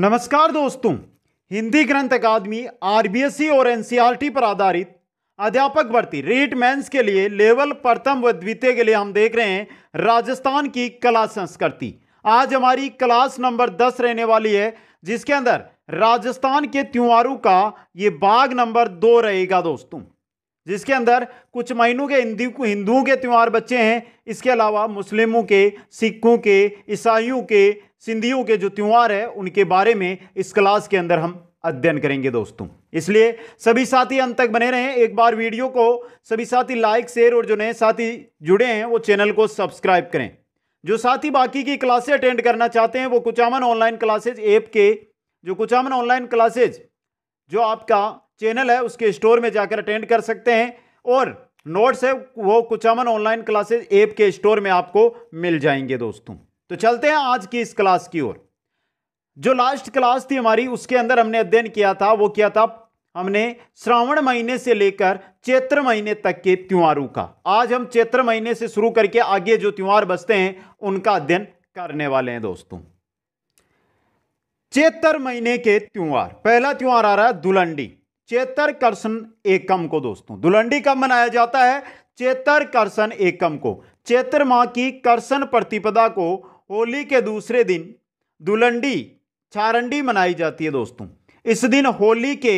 नमस्कार दोस्तों हिंदी ग्रंथ अकादमी आरबीएसई और एनसीईआरटी पर आधारित अध्यापक भर्ती रेट मेंस के लिए लेवल प्रथम व द्वितीय के लिए हम देख रहे हैं राजस्थान की कला संस्कृति आज हमारी क्लास नंबर दस रहने वाली है जिसके अंदर राजस्थान के त्योहारों का ये बाग नंबर दो रहेगा दोस्तों जिसके अंदर कुछ महीनों के हिंदी हिंदुओं के त्यौहार बच्चे हैं इसके अलावा मुस्लिमों के सिखों के ईसाइयों के सिंधियों के जो त्यौहार है उनके बारे में इस क्लास के अंदर हम अध्ययन करेंगे दोस्तों इसलिए सभी साथी अंत तक बने रहें एक बार वीडियो को सभी साथी लाइक शेयर और जो नए साथी जुड़े हैं वो चैनल को सब्सक्राइब करें जो साथी बाकी की क्लासेज अटेंड करना चाहते हैं वो कुचामन ऑनलाइन क्लासेज ऐप के जो कुचामन ऑनलाइन क्लासेज जो आपका चैनल है उसके स्टोर में जाकर अटेंड कर सकते हैं और नोट्स है वो कुचामन ऑनलाइन क्लासेज ऐप के स्टोर में आपको मिल जाएंगे दोस्तों तो चलते हैं आज की इस क्लास की ओर जो लास्ट क्लास थी हमारी उसके अंदर हमने अध्ययन किया था वो किया था हमने श्रावण महीने से लेकर चैत्र महीने तक के त्योहारों का आज हम चैत्र महीने से शुरू करके आगे जो त्योहार बसते हैं उनका अध्ययन करने वाले हैं दोस्तों चैत्र महीने के त्योहार पहला त्योहार आ रहा है दुलंडी चैतर कर्षण एकम को दोस्तों दुलंडी कब मनाया जाता है चेतर कर्षण एकम को चैत्र माह की कर्षण प्रतिपदा को होली के दूसरे दिन दुलंडी छारंडी मनाई जाती है दोस्तों इस दिन होली के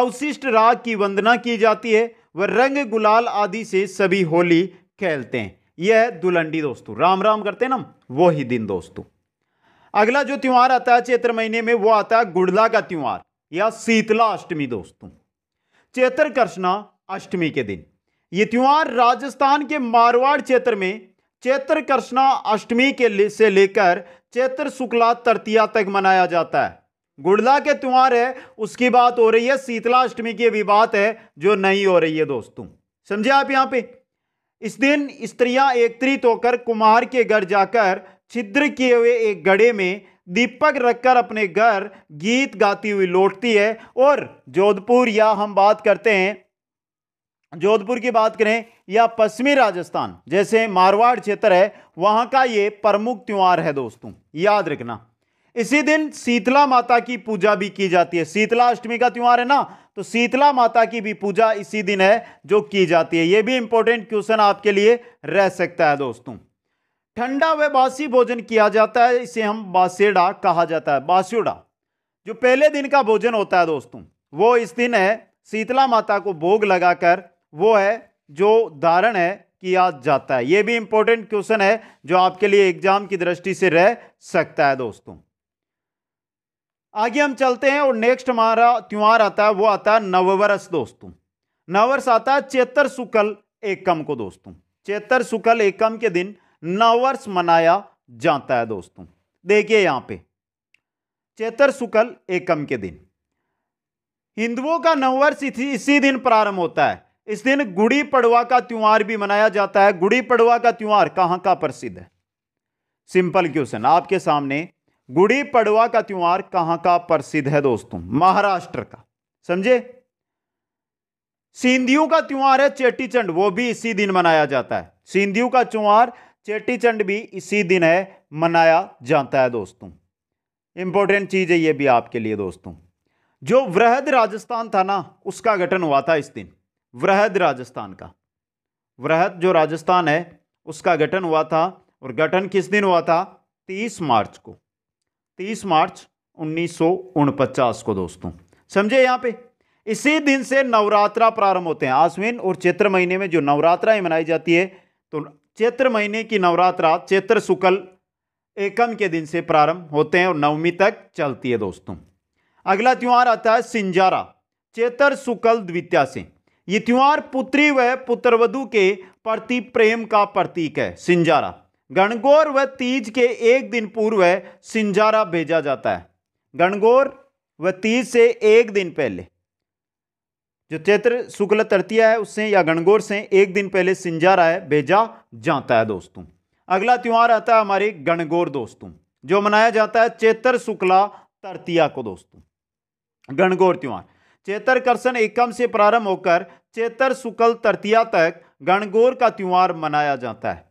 अवशिष्ट राग की वंदना की जाती है व रंग गुलाल आदि से सभी होली खेलते हैं यह दुलंडी दोस्तों राम राम करते हैं ना वो ही दिन दोस्तों अगला जो त्यौहार आता है चैत्र महीने में वो आता है गुड़ला का त्यौहार या शीतला अष्टमी दोस्तों चैत्र कृष्णा अष्टमी के दिन ये त्यौहार राजस्थान के मारवाड़ क्षेत्र में चैत्र कृष्णा अष्टमी के से लेकर चैत्र शुक्ला तृतीया तक मनाया जाता है गुड़ला के त्यौहार है उसकी बात हो रही है शीतला अष्टमी की भी बात है जो नहीं हो रही है दोस्तों समझे आप यहाँ पे इस दिन स्त्रियां एकत्रित होकर कुमार के घर जाकर छिद्र किए हुए एक गड़े में दीपक रखकर अपने घर गीत गाती हुई लौटती है और जोधपुर या हम बात करते हैं जोधपुर की बात करें या पश्चिमी राजस्थान जैसे मारवाड़ क्षेत्र है वहाँ का ये प्रमुख त्यौहार है दोस्तों याद रखना इसी दिन शीतला माता की पूजा भी की जाती है शीतला अष्टमी का त्यौहार है ना तो शीतला माता की भी पूजा इसी दिन है जो की जाती है ये भी इंपॉर्टेंट क्वेश्चन आपके लिए रह सकता है दोस्तों ठंडा व बासी भोजन किया जाता है इसे हम बासेड़ा कहा जाता है बासुडा जो पहले दिन का भोजन होता है दोस्तों वो इस दिन है शीतला माता को भोग लगाकर वो है जो धारण है किया जाता है ये भी इंपॉर्टेंट क्वेश्चन है जो आपके लिए एग्जाम की दृष्टि से रह सकता है दोस्तों आगे हम चलते हैं और नेक्स्ट हमारा त्योहार आता है वो आता है नववर्ष दोस्तों नववर्ष आता है चेतर शुक्ल एकम को दोस्तों चेतर शुक्ल एकम के दिन नववर्ष मनाया जाता है दोस्तों देखिए यहां पे चेतर शुक्ल एकम के दिन हिंदुओं का नववर्ष इसी दिन प्रारंभ होता है इस दिन गुड़ी पड़वा का त्यौहार भी मनाया जाता है गुड़ी पड़वा का त्यौहार कहाँ का प्रसिद्ध है सिंपल क्वेश्चन आपके सामने गुड़ी पड़वा का त्यौहार कहाँ का प्रसिद्ध है दोस्तों महाराष्ट्र का समझे सिंधियों का त्यौहार है चेटीचंड वो भी इसी दिन मनाया जाता है सिंधियों का त्यौहार चेटीचंड भी इसी दिन है मनाया जाता है दोस्तों इंपॉर्टेंट चीज है ये भी आपके लिए दोस्तों जो वृहद राजस्थान था ना उसका गठन हुआ था इस दिन वृहद राजस्थान का वृहद जो राजस्थान है उसका गठन हुआ था और गठन किस दिन हुआ था 30 मार्च को 30 मार्च उन्नीस को दोस्तों समझे यहाँ पे इसी दिन से नवरात्रा प्रारंभ होते हैं आश्विन और चैत्र महीने में जो नवरात्राएं मनाई जाती है तो चैत्र महीने की नवरात्रा चैत्र शुक्ल एकम के दिन से प्रारंभ होते हैं और नवमी तक चलती है दोस्तों अगला त्यौहार आता है सिंजारा चेतर शुक्ल द्वितीया से ये त्यौहार पुत्री व पुत्रवधु के प्रति प्रेम का प्रतीक है सिंजारा गणगौर व तीज के एक दिन पूर्व सिंजारा भेजा जाता है गणगौर व तीज से एक दिन पहले जो चैत्र शुक्ल तृतीया है उससे या गणगौर से एक दिन पहले सिंजारा है भेजा जाता है दोस्तों अगला त्यौहार आता है हमारे गणगौर दोस्तों जो मनाया जाता है चैत्र शुक्ला तृतीया को दोस्तों गणगौर त्यौहार चेतर कर्षण एकम से प्रारंभ होकर चेतर शुक्ल तृतीया तक गणगौर का त्यौहार मनाया जाता है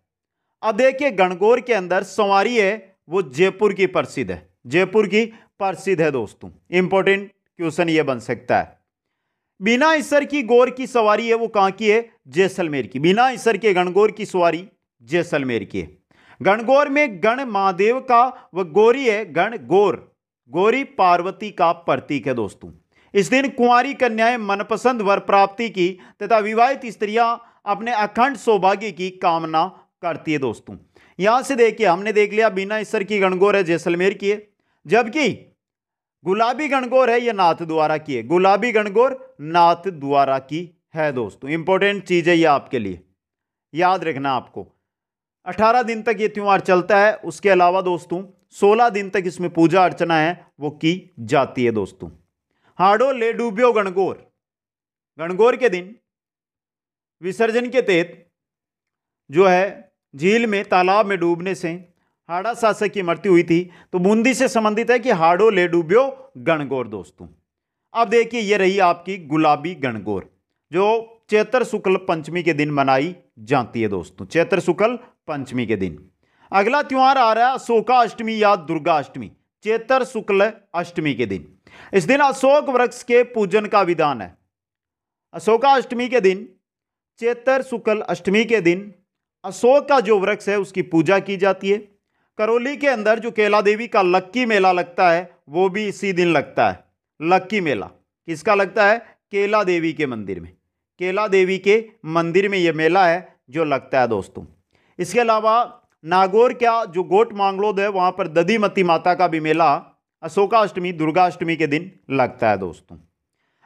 अब देखिए गणगौर के अंदर सवारी है वो जयपुर की प्रसिद्ध है जयपुर की प्रसिद्ध है दोस्तों इंपॉर्टेंट क्वेश्चन ये बन सकता है बिना ईसर की गौर की सवारी है वो कहाँ की है जैसलमेर की बिना ईसर के गणगौर की सवारी जैसलमेर की है गणगौर में गण महादेव का व गौरी है गण गौर गौरी पार्वती का प्रतीक है दोस्तों इस दिन कुंवारी कन्याएं मनपसंद वर प्राप्ति की तथा विवाहित स्त्रियां अपने अखंड सौभाग्य की कामना करती है दोस्तों यहां से देखिए हमने देख लिया बिना ईश्वर की गणगौर है जैसलमेर की है जबकि गुलाबी गणगौर है यह नाथ द्वारा की है गुलाबी गणगौर नाथ द्वारा की है दोस्तों इंपॉर्टेंट चीज़ है यह आपके लिए याद रखना आपको 18 दिन तक ये त्यौहार चलता है उसके अलावा दोस्तों 16 दिन तक इसमें पूजा अर्चना है वो की जाती है दोस्तों हाड़ो ले डूब्यो गणगौर गणगौर के दिन विसर्जन के तहत जो है झील में तालाब में डूबने से हाड़ा शासक की मृत्यु हुई थी तो बूंदी से संबंधित है कि हाड़ो ले डूब्यो गणगौर दोस्तों अब देखिए ये रही आपकी गुलाबी गणगौर जो चैत्र शुक्ल पंचमी के दिन मनाई जाती है दोस्तों चैत्र शुक्ल पंचमी के दिन अगला त्यौहार आ रहा है अशोका अष्टमी या दुर्गा अष्टमी चैत्र शुक्ल अष्टमी के दिन इस दिन अशोक वृक्ष के पूजन का विधान है अशोका अष्टमी के दिन चेतर शुक्ल अष्टमी के दिन अशोक का जो वृक्ष है उसकी पूजा की जाती है करौली के अंदर जो केला देवी का लक्की मेला लगता है वो भी इसी दिन लगता है लक्की मेला किसका लगता है केला देवी के मंदिर में केला देवी के मंदिर में ये मेला है जो लगता है दोस्तों इसके अलावा नागौर का जो गोट मांगलोद है वहाँ पर ददीमती माता का भी मेला अशोकाष्टमी दुर्गाष्टमी के दिन लगता है दोस्तों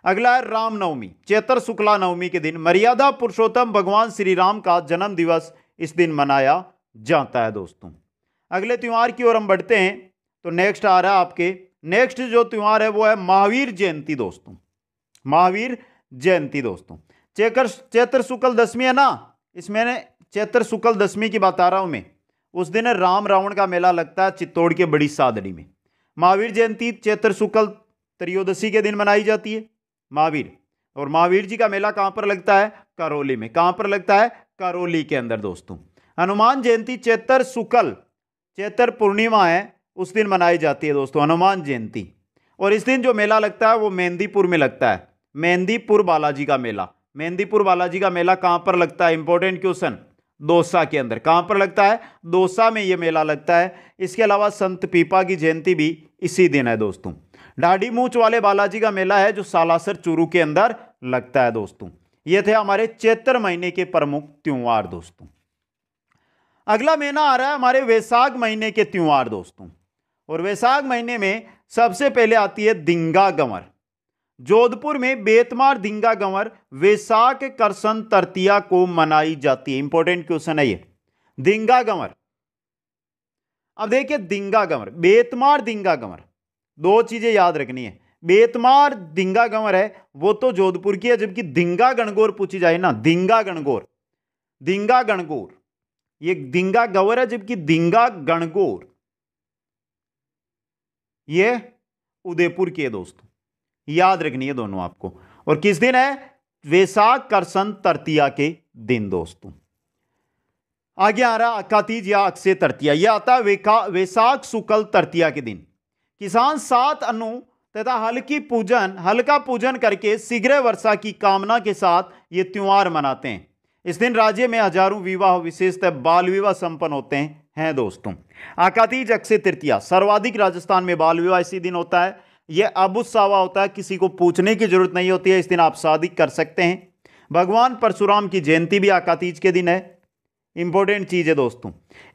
अगला है रामनवमी चेतर शुक्ला नवमी के दिन मर्यादा पुरुषोत्तम भगवान श्री राम का जन्म दिवस इस दिन मनाया जाता है दोस्तों अगले त्यौहार की ओर हम बढ़ते हैं तो नेक्स्ट आ रहा है आपके नेक्स्ट जो त्यौहार है वो है महावीर जयंती दोस्तों महावीर जयंती दोस्तों चेकर चैत्र शुक्ल दशमी है ना इसमें चैत्र शुक्ल दशमी की बता रहा हूँ मैं उस दिन राम रावण का मेला लगता है चित्तौड़ के बड़ी सादड़ी में महावीर जयंती चैत्र शुक्ल त्रयोदशी के दिन मनाई जाती है महावीर और महावीर जी का मेला कहाँ पर लगता है करौली में कहाँ पर लगता है करौली के अंदर दोस्तों हनुमान जयंती चैत्र शुक्ल चैत्र पूर्णिमा है उस दिन मनाई जाती है दोस्तों हनुमान जयंती और इस दिन जो मेला लगता है वो मेहंदीपुर में लगता है मेहंदीपुर बालाजी का मेला मेहंदीपुर बालाजी का मेला कहाँ पर लगता है इंपॉर्टेंट क्वेश्चन दोसा के अंदर कहाँ पर लगता है दोसा में ये मेला लगता है इसके अलावा संत पीपा की जयंती भी इसी दिन है दोस्तों डाडी मूछ वाले बालाजी का मेला है जो सालासर चूरू के अंदर लगता है दोस्तों ये थे हमारे चैत्र महीने के प्रमुख त्यौहार दोस्तों अगला महीना आ रहा है हमारे वैसाख महीने के त्यौहार दोस्तों और वैसाख महीने में सबसे पहले आती है दिंगा गंवर जोधपुर में बेतमार दिंगा गंवर वैसाख करसन तरतिया को मनाई जाती है इंपॉर्टेंट क्वेश्चन है ये दिंगा गंवर अब देखिए दिंगा गंवर बेतमार दिंगा गंवर दो चीजें याद रखनी है बेतमार दिंगा गंवर है वो तो जोधपुर की है जबकि दिंगा गणगौर पूछी जाए ना दिंगा गणगौर दिंगा गणगौर ये दिंगा गंवर है जबकि दिंगा गणगौर ये उदयपुर की है दोस्तों याद रखनी है दोनों आपको और किस दिन है वैसाख करसन तरतिया के दिन दोस्तों आगे आ रहा अक्का तीज या अक्षय तरतिया यह आता है वैसाख शुक्ल तरतिया के दिन किसान सात अनु तथा हल्की पूजन हल्का पूजन करके शीघ्र वर्षा की कामना के साथ ये त्यौहार मनाते हैं इस दिन राज्य में हजारों विवाह विशेषतः बाल विवाह संपन्न होते हैं हैं दोस्तों आकातीज अक्षय तृतीया सर्वाधिक राजस्थान में बाल विवाह इसी दिन होता है ये अबुस्सावा होता है किसी को पूछने की ज़रूरत नहीं होती है इस दिन आप शादी कर सकते हैं भगवान परशुराम की जयंती भी आकातीज के दिन है इंपॉर्टेंट चीज़ है दोस्तों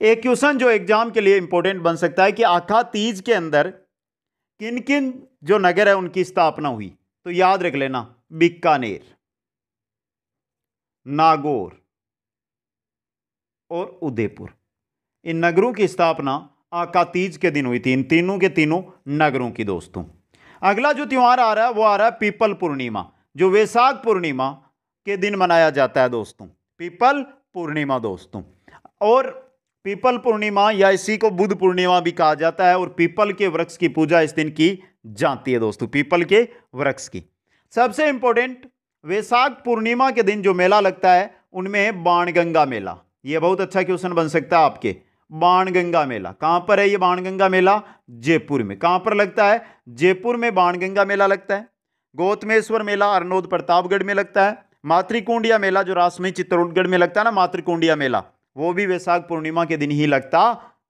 एक क्वेश्चन जो एग्जाम के लिए इंपॉर्टेंट बन सकता है कि आखा तीज के अंदर किन किन जो नगर है उनकी स्थापना हुई तो याद रख लेना बीकानेर नागौर और उदयपुर इन नगरों की स्थापना आकातीज के दिन हुई थी इन तीनों के तीनों नगरों की दोस्तों अगला जो त्यौहार आ रहा है वो आ रहा है पीपल पूर्णिमा जो वैसाख पूर्णिमा के दिन मनाया जाता है दोस्तों पीपल पूर्णिमा दोस्तों और पीपल पूर्णिमा या इसी को बुद्ध पूर्णिमा भी कहा जाता है और पीपल के वृक्ष की पूजा इस दिन की जाती है दोस्तों पीपल के वृक्ष की सबसे इंपॉर्टेंट वैसाख पूर्णिमा के दिन जो मेला लगता है उनमें बाणगंगा मेला ये बहुत अच्छा क्वेश्चन बन सकता है आपके बाणगंगा मेला कहां पर है ये बाणगंगा मेला जयपुर में कहां पर लगता है जयपुर में बाणगंगा मेला लगता है गौतमेश्वर मेला अरनोद प्रतापगढ़ में लगता है मातृकुंडिया मेला जो राजमय चित्तौड़गढ़ में लगता है ना मातृकुंडिया मेला वो भी वैसाख पूर्णिमा के दिन ही लगता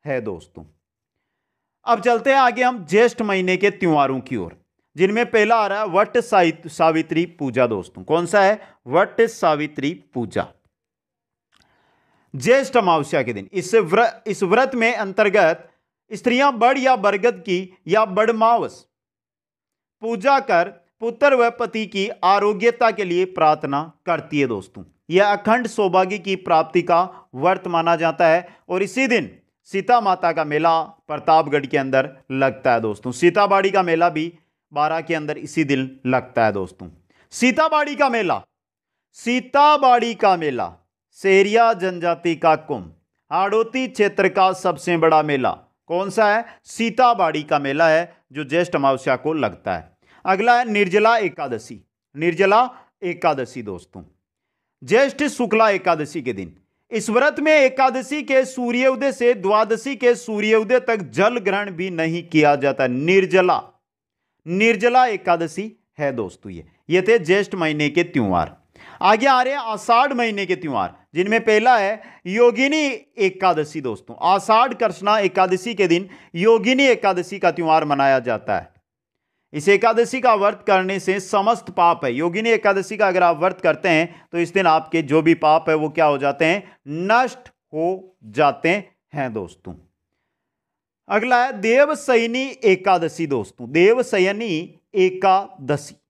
है दोस्तों अब चलते हैं आगे हम ज्येष्ठ महीने के त्योहारों की ओर जिनमें पहला आ रहा है वट सावित्री पूजा दोस्तों कौन सा है वट सावित्री पूजा ज्येष्ठ अमावस्या के दिन इस व्र इस व्रत में अंतर्गत स्त्रियां बड़ या बरगद की या बड़मावस पूजा कर पुत्र व पति की आरोग्यता के लिए प्रार्थना करती है दोस्तों यह अखंड सौभाग्य की प्राप्ति का व्रत माना जाता है और इसी दिन सीता माता का मेला प्रतापगढ़ के अंदर लगता है दोस्तों सीताबाड़ी का मेला भी बारह के अंदर इसी दिन लगता है दोस्तों सीताबाड़ी का मेला सीताबाड़ी का मेला सेरिया जनजाति का कुंभ हाड़ोती क्षेत्र का सबसे बड़ा मेला कौन सा है सीताबाड़ी का मेला है जो ज्येष्ठ अमावस्या को लगता है अगला है निर्जला एकादशी निर्जला एकादशी दोस्तों ज्येष्ठ शुक्ला एकादशी के दिन इस व्रत में एकादशी के सूर्योदय से द्वादशी के सूर्योदय तक जल ग्रहण भी नहीं किया जाता निर्जला निर्जला एकादशी है दोस्तों ये ये थे ज्येष्ठ महीने के त्योहार आगे आ रहे हैं आषाढ़ महीने के त्योहार जिनमें पहला है योगिनी एकादशी दोस्तों आषाढ़ कृष्णा एकादशी के दिन योगिनी एकादशी का त्यौहार मनाया जाता है इस एकादशी का व्रत करने से समस्त पाप है योगिनी एकादशी का अगर आप व्रत करते हैं तो इस दिन आपके जो भी पाप है वो क्या हो जाते हैं नष्ट हो जाते हैं दोस्तों अगला है देवसैनी एकादशी दोस्तों देवसैनी एकादशी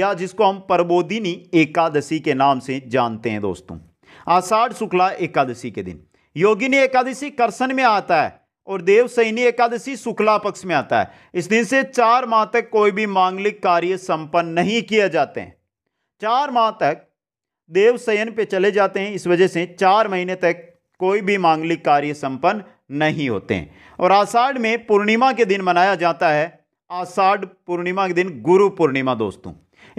या जिसको हम परबोधिनी एकादशी के नाम से जानते हैं दोस्तों आषाढ़ शुक्ला एकादशी के दिन योगिनी एकादशी करसन में आता है और देव सैनी एकादशी शुक्ला पक्ष में आता है इस दिन से चार माह तक कोई भी मांगलिक कार्य संपन्न नहीं किए जाते हैं चार माह तक देव सयन पे चले जाते हैं इस वजह से चार महीने तक कोई भी मांगलिक कार्य संपन्न नहीं होते हैं और आषाढ़ में पूर्णिमा के दिन मनाया जाता है आषाढ़ पूर्णिमा के दिन गुरु पूर्णिमा दोस्तों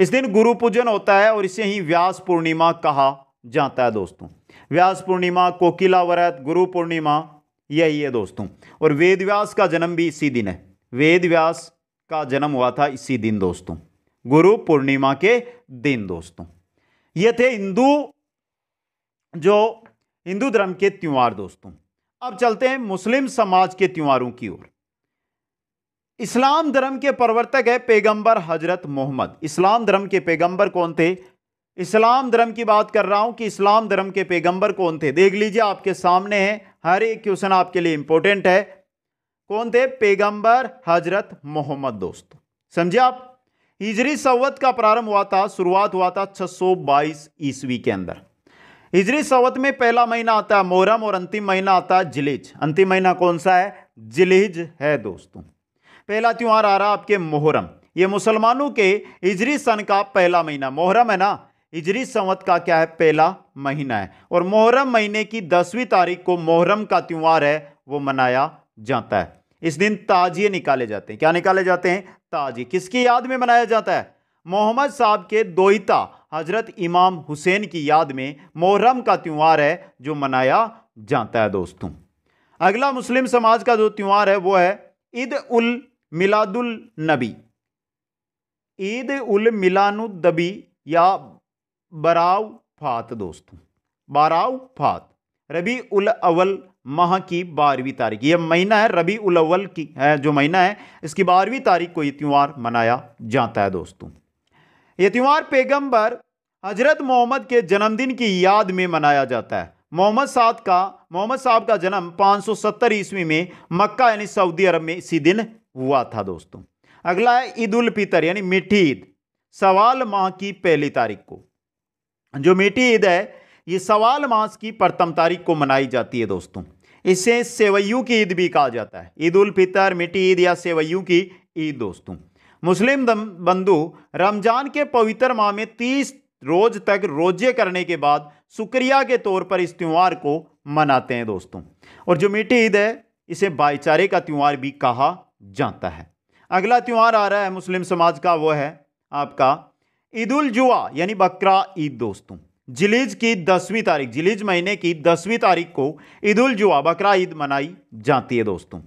इस दिन गुरु पूजन होता है और इसे ही व्यास पूर्णिमा कहा जाता है दोस्तों व्यास पूर्णिमा कोकिला व्रत गुरु पूर्णिमा यही है दोस्तों और वेद व्यास का जन्म भी इसी दिन है वेद व्यास का जन्म हुआ था इसी दिन दोस्तों गुरु पूर्णिमा के दिन दोस्तों ये थे हिंदू जो हिंदू धर्म के त्यौहार दोस्तों अब चलते हैं मुस्लिम समाज के त्यौहारों की ओर इस्लाम धर्म के प्रवर्तक है पैगंबर हजरत मोहम्मद इस्लाम धर्म के पैगंबर कौन थे इस्लाम धर्म की बात कर रहा हूं कि इस्लाम धर्म के पैगंबर कौन थे देख लीजिए आपके सामने है हर एक क्वेश्चन आपके लिए इंपॉर्टेंट है कौन थे पैगंबर हजरत मोहम्मद दोस्तों समझे आप हिजरी सवत का प्रारंभ हुआ था शुरुआत हुआ था 622 ईस्वी के अंदर हिजरी सवत में पहला महीना आता है मोहरम और अंतिम महीना आता है जिलिज अंतिम महीना कौन सा है जिलेज है दोस्तों पहला त्यौहार आ रहा आपके मोहरम ये मुसलमानों के हिजरी सन का पहला महीना मोहरम है ना हिजरी संवत का क्या है पहला महीना है और मुहर्रम महीने की दसवीं तारीख को मुहर्रम का त्यौहार है वो मनाया जाता है इस दिन ताजिए निकाले जाते हैं क्या निकाले जाते हैं ताजिए किसकी याद में मनाया जाता है मोहम्मद साहब के दोहिता हजरत इमाम हुसैन की याद में मुहर्रम का त्यौहार है जो मनाया जाता है दोस्तों अगला मुस्लिम समाज का जो त्यौहार है वो है ईद उल मिलादुल नबी ईद उल मिलानुद्दबी या बराव फात दोस्तों बाराव फात रबी उल अवल माह की बारहवीं तारीख यह महीना है रबी उल अवल की है जो महीना है इसकी बारहवीं तारीख को ये त्यौहार मनाया जाता है दोस्तों ये त्यौहार पैगंबर हजरत मोहम्मद के जन्मदिन की याद में मनाया जाता है मोहम्मद साद का मोहम्मद साहब का जन्म 570 ईस्वी में मक्का यानी सऊदी अरब में इसी दिन हुआ था दोस्तों अगला है ईद उल फितर यानी मीठी ईद सवाल माह की पहली तारीख को जो मीठी ईद है ये सवाल मास की प्रथम तारीख को मनाई जाती है दोस्तों इसे सेवैयू की ईद भी कहा जाता है ईद उल फितर मिट्टी ईद या सेवैयू की ईद दोस्तों मुस्लिम बंधु रमजान के पवित्र माह में तीस रोज तक रोजे करने के बाद शुक्रिया के तौर पर इस त्यौहार को मनाते हैं दोस्तों और जो मीठी ईद है इसे भाईचारे का त्यौहार भी कहा जाता है अगला त्यौहार आ रहा है मुस्लिम समाज का वो है आपका ईद उल जुआ यानी बकरा ईद दोस्तों जिलीज की दसवीं तारीख जिलीज महीने की दसवीं तारीख को ईद उल जुआ बकरा ईद मनाई जाती है दोस्तों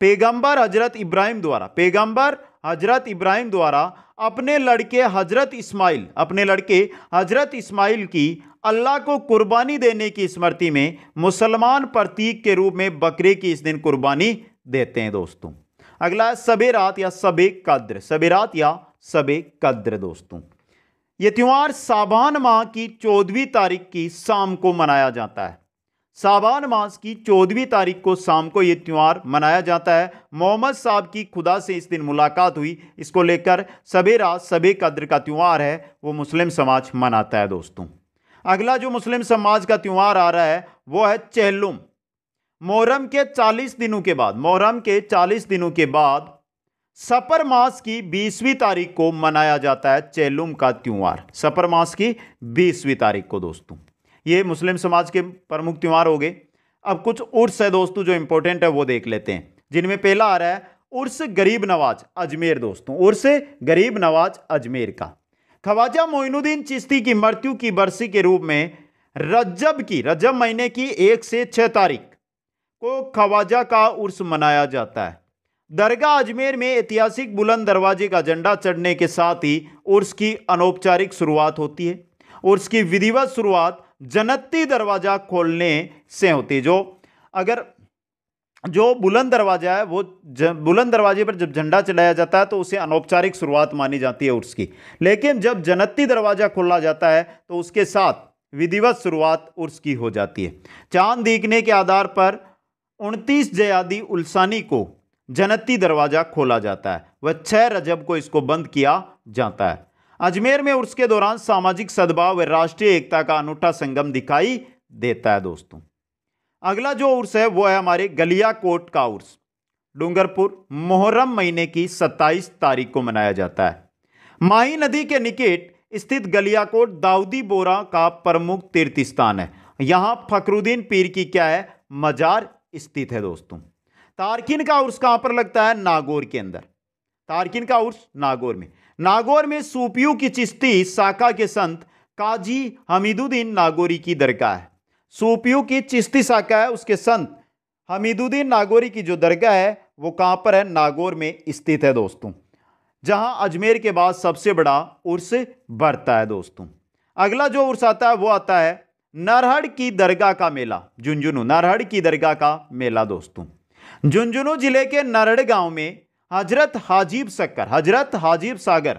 पैगंबर हजरत इब्राहिम द्वारा पैगंबर हजरत इब्राहिम द्वारा अपने लड़के हजरत इस्माइल अपने लड़के हजरत इस्माइल की अल्लाह को कुर्बानी देने की स्मृति में मुसलमान प्रतीक के रूप में बकरे की इस दिन कुर्बानी देते हैं दोस्तों अगला है सबे रात या सबे कद्र सबे रात या सबे कद्र दोस्तों ये त्यौहार साबान माह की चौदहवीं तारीख की शाम को मनाया जाता है साबान मास की चौदहवीं तारीख को शाम को ये त्यौहार मनाया जाता है मोहम्मद साहब की खुदा से इस दिन मुलाकात हुई इसको लेकर सबेरा सबे कद्र का त्यौहार है वो मुस्लिम समाज मनाता है दोस्तों अगला जो मुस्लिम समाज का त्यौहार आ रहा है वो है चहलुम मोहरम के 40 दिनों के बाद मोहरम के 40 दिनों के बाद सपर मास की बीसवीं तारीख को मनाया जाता है चेलुम का त्यौहार सपर मास की बीसवीं तारीख को दोस्तों ये मुस्लिम समाज के प्रमुख त्यौहार हो गए अब कुछ उर्स है दोस्तों जो इंपॉर्टेंट है वो देख लेते हैं जिनमें पहला आ रहा है उर्स गरीब नवाज अजमेर दोस्तों उर्स गरीब नवाज अजमेर का खवाजा मोइनुद्दीन चिश्ती की मृत्यु की बरसी के रूप में रजब की रजब महीने की एक से छः तारीख को खवाजा का उर्स मनाया जाता है दरगाह अजमेर में ऐतिहासिक बुलंद दरवाजे का झंडा चढ़ने के साथ ही उर्स की अनौपचारिक शुरुआत होती है उर्स की विधिवत शुरुआत जनती दरवाज़ा खोलने से होती है जो अगर जो बुलंद दरवाज़ा है वो बुलंद दरवाजे पर जब झंडा चढ़ाया जाता है तो उसे अनौपचारिक शुरुआत मानी जाती है उर्स की लेकिन जब जनती दरवाज़ा खोला जाता है तो उसके साथ विधिवत शुरुआत उर्स की हो जाती है चांद दिखने के आधार पर उनतीस जयादी उल्सानी को जनती दरवाज़ा खोला जाता है वह छः रजब को इसको बंद किया जाता है अजमेर में उर्स के दौरान सामाजिक सद्भाव व राष्ट्रीय एकता का अनूठा संगम दिखाई देता है दोस्तों अगला जो उर्स है वो है हमारे गलिया कोट का उर्स डूंगरपुर मोहर्रम महीने की 27 तारीख को मनाया जाता है माही नदी के निकट स्थित गलिया कोट दाऊदी बोरा का प्रमुख तीर्थ स्थान है यहाँ फखरुद्दीन पीर की क्या है मजार स्थित है दोस्तों तारकिन का उर्स कहां पर लगता है नागौर के अंदर तारकिन का उर्स नागौर में नागौर में सूपियो की चिश्ती साका के संत काजी हमीदुद्दीन नागौरी की दरगाह है सूपियो की चिश्ती साका है उसके संत हमीदुद्दीन नागौरी की जो दरगाह है वो कहां पर है नागौर में स्थित है दोस्तों जहां अजमेर के बाद सबसे बड़ा उर्स बढ़ता है दोस्तों अगला जो उर्स आता है वो आता है नरहड़ की दरगाह का मेला झुंझुनू नरहड़ की दरगाह का मेला दोस्तों झुंझुनू जिले के नरड़ गांव में हजरत हाजीब सक्कर हजरत हाजीब सागर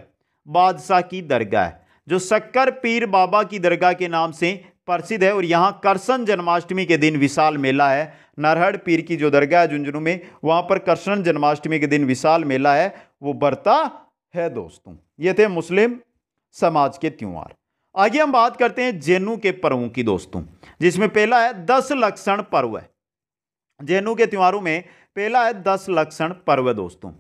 बादशाह की दरगाह है जो सक्कर पीर बाबा की दरगाह के नाम से प्रसिद्ध है और यहाँ करसन जन्माष्टमी के दिन विशाल मेला है नरहड़ पीर की जो दरगाह है झुंझुनू में वहाँ पर करसन जन्माष्टमी के दिन विशाल मेला है वो बढ़ता है दोस्तों ये थे मुस्लिम समाज के त्यौहार आगे हम बात करते हैं जेनू के पर्वों की दोस्तों जिसमें पहला है दस लक्षण पर्व है जेनू के त्योहारों में पहला है दस लक्षण पर्व दोस्तों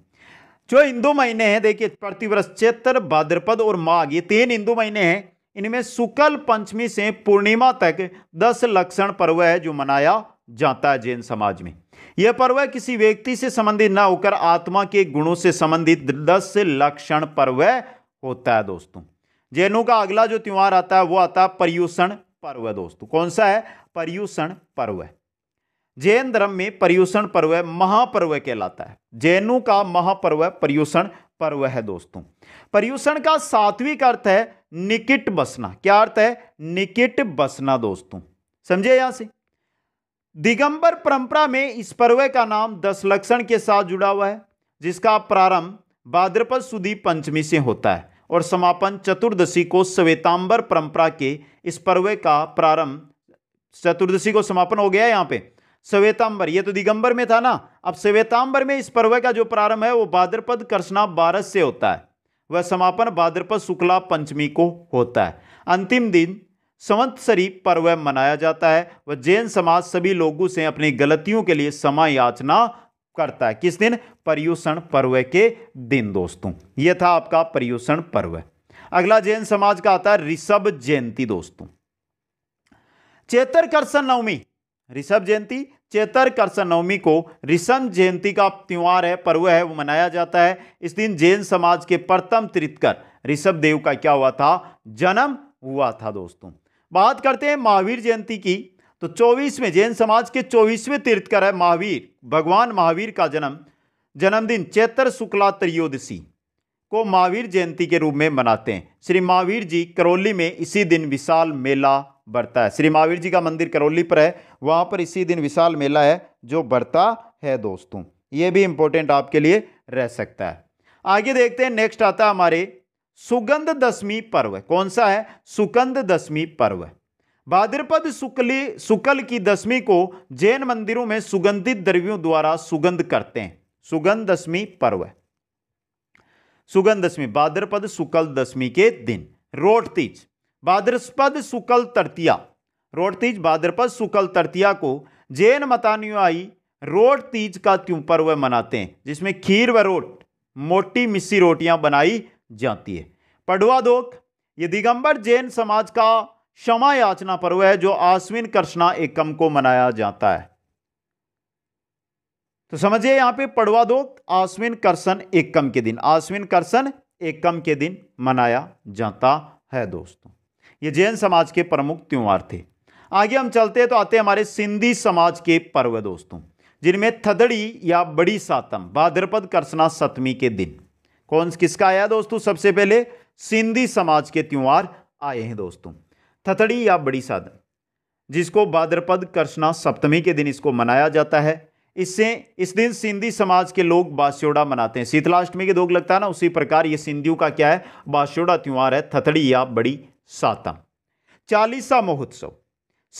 जो हिंदू महीने हैं देखिए प्रतिवर्ष चैत्र भाद्रपद और माघ ये तीन हिंदू महीने हैं इनमें शुक्ल पंचमी से पूर्णिमा तक दस लक्षण पर्व है जो मनाया जाता है जैन समाज में यह पर्व किसी व्यक्ति से संबंधित ना होकर आत्मा के गुणों से संबंधित दस लक्षण पर्व होता है दोस्तों जैनों का अगला जो त्यौहार आता है वो आता है पर्यूषण पर्व दोस्तों कौन सा है पर्यूषण पर्व है जैन धर्म में पर्यूषण पर्व महापर्व कहलाता है जैनों का महापर्व पर्यूषण पर्व है दोस्तों पर्यूषण का सात्विक अर्थ है निकट बसना क्या अर्थ है निकट बसना दोस्तों समझे यहां से दिगंबर परंपरा में इस पर्व का नाम दस लक्षण के साथ जुड़ा हुआ है जिसका प्रारंभ भाद्रपद सुधी पंचमी से होता है और समापन चतुर्दशी को श्वेतांबर परंपरा के इस पर्व का प्रारंभ चतुर्दशी को समापन हो गया यहाँ पे श्वेतांबर ये तो दिगंबर में था ना अब श्वेतांबर में इस पर्व का जो प्रारंभ है वो भाद्रपद कृष्णा बारस से होता है वह समापन भाद्रपद शुक्ला पंचमी को होता है अंतिम दिन संवत्सरी पर्व मनाया जाता है वह जैन समाज सभी लोगों से अपनी गलतियों के लिए समा याचना करता है किस दिन पर्यूषण पर्व के दिन दोस्तों यह था आपका पर्यूषण पर्व अगला जैन समाज का आता है ऋषभ जयंती दोस्तों चेतर कर्षण नवमी ऋषभ जयंती चेतर कर्ष नवमी को ऋषभ जयंती का त्यौहार है पर्व है वो मनाया जाता है इस दिन जैन समाज के प्रथम तीर्थकर ऋषभ देव का क्या हुआ था जन्म हुआ था दोस्तों बात करते हैं महावीर जयंती की तो चौबीसवें जैन समाज के चौबीसवें तीर्थकर है महावीर भगवान महावीर का जन्म जन्मदिन चैत्र शुक्ला त्रियोदशी को महावीर जयंती के रूप में मनाते हैं श्री महावीर जी करौली में इसी दिन विशाल मेला बढ़ता है श्री महावीर जी का मंदिर करौली पर है वहाँ पर इसी दिन विशाल मेला है जो बढ़ता है दोस्तों ये भी इम्पोर्टेंट आपके लिए रह सकता है आगे देखते हैं नेक्स्ट आता है हमारे सुगंध दशमी पर्व कौन सा है सुगंध दशमी पर्व भाद्रपद शुक्ली शुक्ल की दशमी को जैन मंदिरों में सुगंधित द्रव्यों द्वारा सुगंध करते हैं सुगंध दशमी पर्व सुगंध दशमी भाद्रपद शुक्ल दशमी के दिन रोटतीज तीज भाद्रपद शुक्ल तृतीया रोड तीज भाद्रपद शुक्ल तृतीया को जैन मतानुयायी रोड तीज का त्यों पर्व मनाते हैं जिसमें खीर व रोट मोटी मिस्सी रोटियां बनाई जाती है पढ़ुआ दोख ये दिगंबर जैन समाज का क्षमा याचना पर्व है जो आश्विन कृष्णा एकम को मनाया जाता है तो समझिए यहां पे पड़वा दो आश्विन कर्षण एकम के दिन आश्विन कर्षण एकम के दिन मनाया जाता है दोस्तों ये जैन समाज के प्रमुख त्यौहार थे आगे हम चलते हैं तो आते हैं हमारे सिंधी समाज के पर्व दोस्तों जिनमें थदड़ी या बड़ी सातम भाद्रपद करसना सतमी के दिन कौन किसका आया दोस्तों सबसे पहले सिंधी समाज के त्यौहार आए हैं दोस्तों थथड़ी या बड़ी सातम जिसको भाद्रपद करसना सप्तमी के दिन इसको मनाया जाता है इससे इस दिन सिंधी समाज के लोग बास्योड़ा मनाते हैं शीतलाष्टमी के दोग लगता है ना उसी प्रकार ये सिंधियों का क्या है बासोड़ा त्यौहार है थथड़ी या बड़ी सातम चालीसा महोत्सव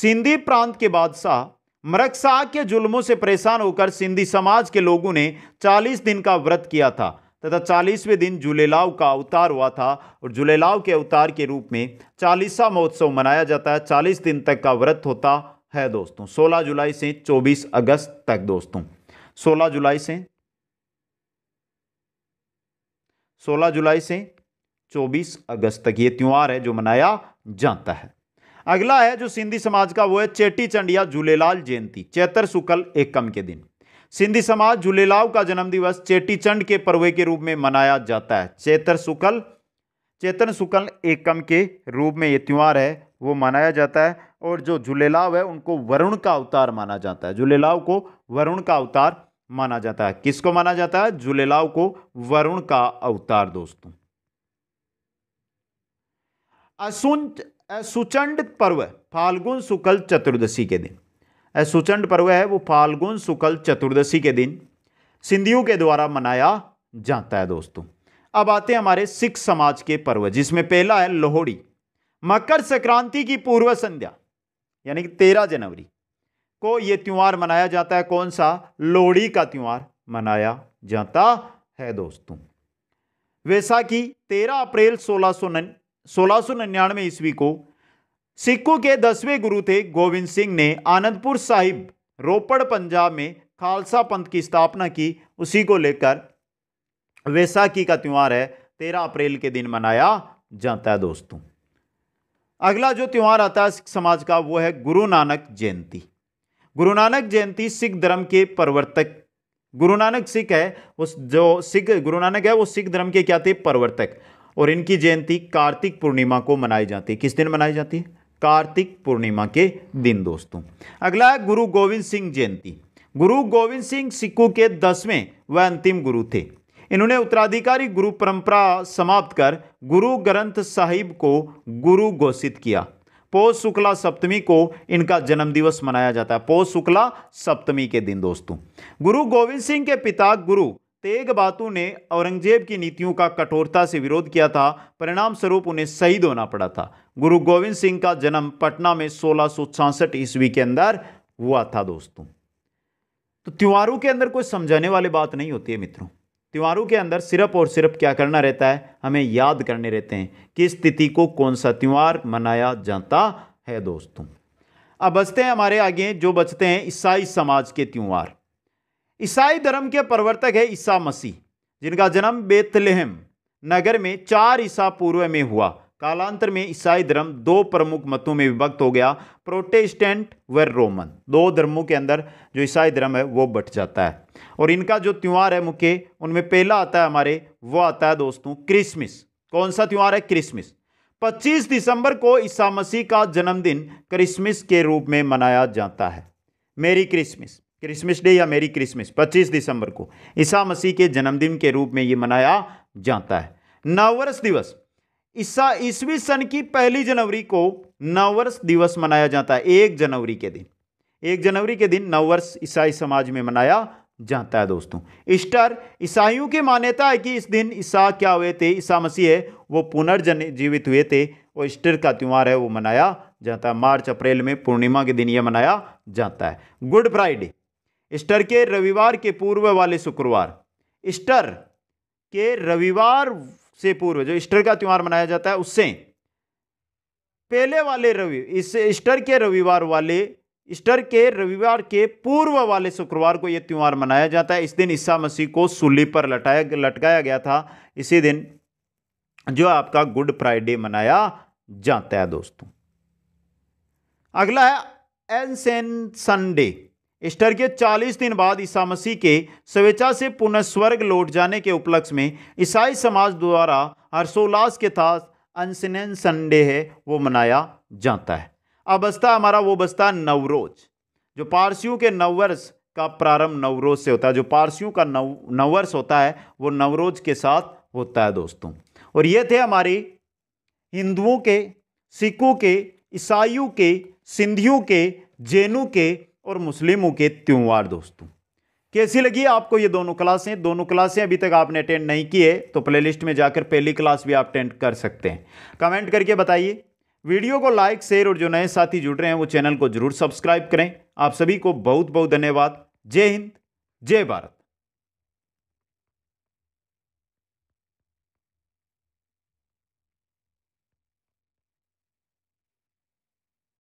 सिंधी प्रांत के बादशाह मरकशाह के जुल्मों से परेशान होकर सिंधी समाज के लोगों ने 40 दिन का व्रत किया था तथा 40वें दिन जुलेलाव का अवतार हुआ था और जुलेलाव के अवतार के रूप में चालीसा महोत्सव मनाया जाता है 40 दिन तक का व्रत होता है दोस्तों 16 जुलाई से 24 अगस्त तक दोस्तों 16 जुलाई से 16 जुलाई से 24 अगस्त तक ये त्यौहार है जो मनाया जाता है अगला है जो सिंधी समाज का वो है चेटी चंड या झूलेलाल जयंती चैतर शुक्ल एकम के दिन सिंधी समाज झूलेलाल का जन्म दिवस चेटी चंड के पर्व के रूप में मनाया जाता है चैतर शुक्ल चेतन शुक्ल एकम के रूप में ये त्यौहार है वो मनाया जाता है और जो झूलेलाव है उनको वरुण का अवतार माना जाता है झूलेलाव को वरुण का अवतार माना जाता है किसको माना जाता है झूलेलाव को वरुण का अवतार दोस्तों असुंच असुचंड पर्व फाल्गुन शुक्ल चतुर्दशी के दिन असुचंड पर्व है वो फाल्गुन शुक्ल चतुर्दशी के दिन सिंधियों के द्वारा मनाया जाता है दोस्तों अब आते हैं हमारे सिख समाज के पर्व जिसमें पहला है लोहड़ी मकर संक्रांति की पूर्व संध्या यानी कि तेरह जनवरी को ये त्यौहार मनाया जाता है कौन सा लोहड़ी का त्यौहार मनाया जाता है दोस्तों वैसा कि तेरह अप्रैल सोलह सोलह ईस्वी को सिखों के दसवें गुरु थे गोविंद सिंह ने आनंदपुर साहिब रोपड़ पंजाब में खालसा पंथ की स्थापना की उसी को लेकर वैसाखी का त्यौहार है तेरह अप्रैल के दिन मनाया जाता है दोस्तों अगला जो त्यौहार आता है सिख समाज का वो है गुरु नानक जयंती गुरु नानक जयंती सिख धर्म के प्रवर्तक गुरु नानक सिख है उस जो सिख गुरु नानक है वो सिख धर्म के क्या थे प्रवर्तक और इनकी जयंती कार्तिक पूर्णिमा को मनाई जाती है किस दिन मनाई जाती है कार्तिक पूर्णिमा के दिन दोस्तों अगला है गुरु गोविंद सिंह जयंती गुरु गोविंद सिंह सिक्कू के दसवें व अंतिम गुरु थे इन्होंने उत्तराधिकारी गुरु परंपरा समाप्त कर गुरु ग्रंथ साहिब को गुरु घोषित किया पौष शुक्ला सप्तमी को इनका जन्मदिवस मनाया जाता है पौष शुक्ला सप्तमी के दिन दोस्तों गुरु गोविंद सिंह के पिता गुरु तेग बातू ने औरंगजेब की नीतियों का कठोरता से विरोध किया था परिणाम स्वरूप उन्हें शहीद होना पड़ा था गुरु गोविंद सिंह का जन्म पटना में सोलह ईस्वी के अंदर हुआ था दोस्तों तो त्योहारों के अंदर कोई समझाने वाली बात नहीं होती है मित्रों त्योहारों के अंदर सिर्फ और सिर्फ क्या करना रहता है हमें याद करने रहते हैं कि तिथि को कौन सा त्यौहार मनाया जाता है दोस्तों अब बचते हैं हमारे आगे जो बचते हैं ईसाई समाज के त्यौहार ईसाई धर्म के प्रवर्तक है ईसा मसीह जिनका जन्म बेतलेहम नगर में चार ईसा पूर्व में हुआ कालांतर में ईसाई धर्म दो प्रमुख मतों में विभक्त हो गया प्रोटेस्टेंट व रोमन दो धर्मों के अंदर जो ईसाई धर्म है वो बट जाता है और इनका जो त्यौहार है मुख्य उनमें पहला आता है हमारे वो आता है दोस्तों क्रिसमस कौन सा त्यौहार है क्रिसमस 25 दिसंबर को ईसा मसीह का जन्मदिन क्रिसमस के रूप में मनाया जाता है मेरी क्रिसमस क्रिसमस डे या मेरी क्रिसमस 25 दिसंबर को ईसा मसीह के जन्मदिन के रूप में ये मनाया जाता है नववर्ष दिवस ईसा ईस्वी सन की पहली जनवरी को नववर्ष दिवस मनाया जाता है एक जनवरी के दिन एक जनवरी के दिन नववर्ष ईसाई समाज में मनाया जाता है दोस्तों ईस्टर ईसाइयों की मान्यता है कि इस दिन ईसा क्या हुए थे ईसा मसीह है वो पुनर्जन जीवित हुए थे और ईस्टर का त्यौहार है वो मनाया जाता है मार्च अप्रैल में पूर्णिमा के दिन यह मनाया जाता है गुड फ्राइडे ईस्टर के रविवार के पूर्व वाले शुक्रवार ईस्टर के रविवार से पूर्व जो ईस्टर का त्यौहार मनाया जाता है उससे पहले वाले रवि इस ईस्टर के रविवार वाले ईस्टर के रविवार के पूर्व वाले शुक्रवार को यह त्यौहार मनाया जाता है इस दिन ईसा मसीह को सूली पर लटाया लटकाया गया था इसी दिन जो आपका गुड फ्राइडे मनाया जाता है दोस्तों अगला है एनसेन संडे ईस्टर के 40 दिन बाद ईसा मसीह के स्वेच्छा से पुनः स्वर्ग लौट जाने के उपलक्ष्य में ईसाई समाज द्वारा हर्षोल्लास के साथ अनसिनेन संडे है वो मनाया जाता है अब बसता हमारा वो बसता नवरोज जो पारसियों के नववर्ष का प्रारंभ नवरोज से होता है जो पारसियों का नव नववर्ष होता है वो नवरोज के साथ होता है दोस्तों और ये थे हमारे हिंदुओं के सिखों के ईसाइयों के सिंधियों के जैनों के और मुस्लिमों के त्यौहार दोस्तों कैसी लगी आपको ये दोनों क्लासें दोनों क्लासें अभी तक आपने अटेंड नहीं की है तो प्लेलिस्ट में जाकर पहली क्लास भी आप अटेंड कर सकते हैं कमेंट करके बताइए वीडियो को लाइक शेयर और जो नए साथी जुड़ रहे हैं वो चैनल को जरूर सब्सक्राइब करें आप सभी को बहुत बहुत धन्यवाद जय हिंद जय भारत